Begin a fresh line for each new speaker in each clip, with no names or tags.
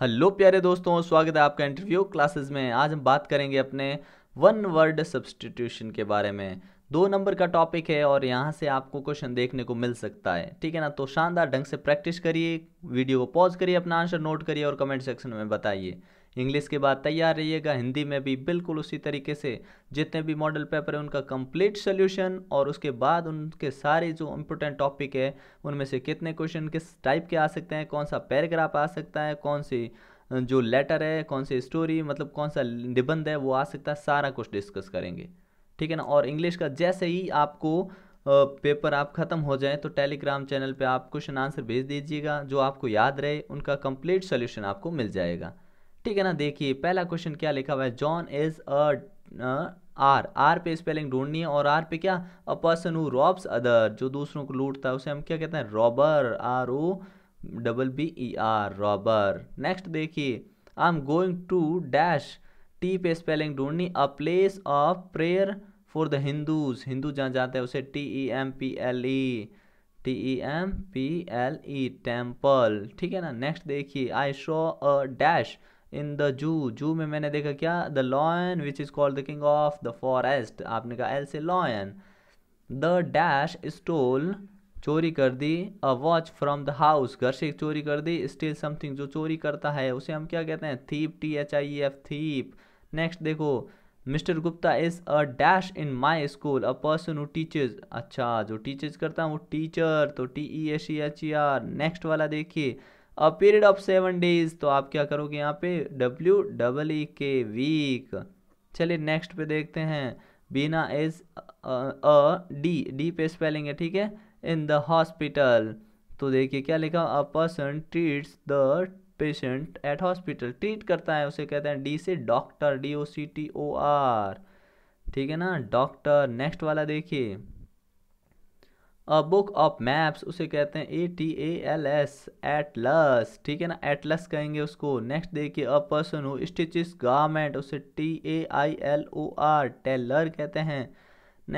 hello प्यारे दोस्तों स्वागत है आपका इंटरव्यू क्लासेस में आज हम बात करेंगे अपने वन वर्ड सब्सटीट्यूशन के बारे में दो नंबर का टॉपिक है और यहाँ से आपको क्वेश्चन देखने को मिल सकता है ठीक है ना तो शानदार ढंग से प्रैक्टिस करिए वीडियो को पॉज करिए अपना आंसर नोट करिए और कमेंट सेक्शन में बताइए इंग्लिश के बाद तैयार रहिएगा हिंदी में भी बिल्कुल उसी तरीके से जितने भी मॉडल पेपर है उनका कंप्लीट सोल्यूशन और उसके बाद उनके सारे जो इम्पोर्टेंट टॉपिक है उनमें से कितने क्वेश्चन किस टाइप के आ सकते हैं कौन सा पैराग्राफ आ सकता है कौन सी जो लेटर है कौन सी स्टोरी मतलब कौन सा निबंध है वो आ सकता है सारा कुछ डिस्कस करेंगे ठीक है ना और इंग्लिश का जैसे ही आपको पेपर आप ख़त्म हो जाए तो टेलीग्राम चैनल पे आप क्वेश्चन आंसर भेज दीजिएगा जो आपको याद रहे उनका कंप्लीट सोल्यूशन आपको मिल जाएगा ठीक है ना देखिए पहला क्वेश्चन क्या लिखा हुआ है John is a R R पे स्पेलिंग ढूंढनी है और आर पे क्या a person who robs other जो दूसरों को लूटता है उसे हम क्या कहते हैं robber R O double B E R robber next देखिए I am going to dash T पे स्पेलिंग ढूंढनी a place of prayer for the Hindus हिंदू जहाँ जाते हैं उसे T E M P L E T E M P L E temple ठीक है ना नेक्स्ट देखिए I show a dash in the zoo zoo में मैंने देखा क्या the lion which is called the king of the forest आपने कहा एल से लॉयन द डैश स्टोल चोरी कर दी a watch from the house घर से चोरी कर दी स्टील समथिंग जो चोरी करता है उसे हम क्या कहते हैं thief T H I F thief next देखो mister Gupta is a dash in my school a person who teachers अच्छा जो टीचर्स करता है वो टीचर तो T E S H E R next वाला देखिए a period of seven days तो आप क्या करोगे यहाँ पे डब्ल्यू डबल ई के वीक चलिए नेक्स्ट पे देखते हैं बिना एज अ डी डी पे स्पेलिंग है ठीक है इन द हॉस्पिटल तो देखिए क्या लिखा a person treats the patient at hospital treat करता है उसे कहते हैं डी से doctor D O C T O R ठीक है ना डॉक्टर नेक्स्ट वाला देखिए अ बुक ऑफ मैप्स उसे कहते हैं A T A L S atlas ठीक है ना एटलस कहेंगे उसको नेक्स्ट देखिए a person who stitches garment उसे T A I L O R tailor कहते हैं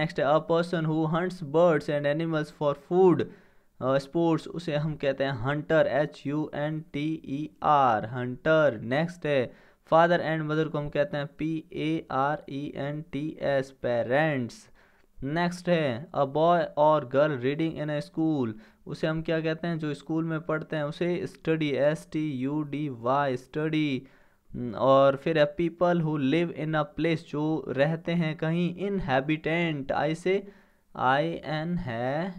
next a person who hunts birds and animals for food sports उसे हम कहते हैं hunter H U N T E R hunter next है father and mother को हम कहते हैं P A R E N T S parents next है अ बॉय और girl reading in a school उसे हम क्या कहते हैं जो स्कूल में पढ़ते हैं उसे study S T U D Y study और फिर है people who live in a place जो रहते हैं कहीं इनहैबिटेंट आई से आई एन है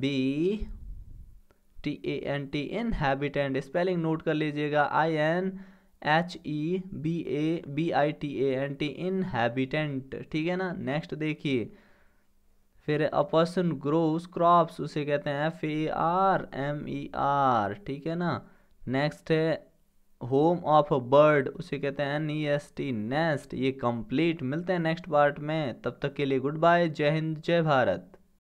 B T A N T habitant spelling note कर लीजिएगा I N H E B A B I T A N T inhabitant ठीक है ना नेक्स्ट देखिए फिर अ पर्सन ग्रोस क्रॉप्स उसे कहते हैं F A R M E R ठीक है ना नेक्स्ट है होम ऑफ अ बर्ड उसे कहते हैं N E S T nest ये कंप्लीट मिलते हैं नेक्स्ट पार्ट में तब तक के लिए गुड बाय जय हिंद जय भारत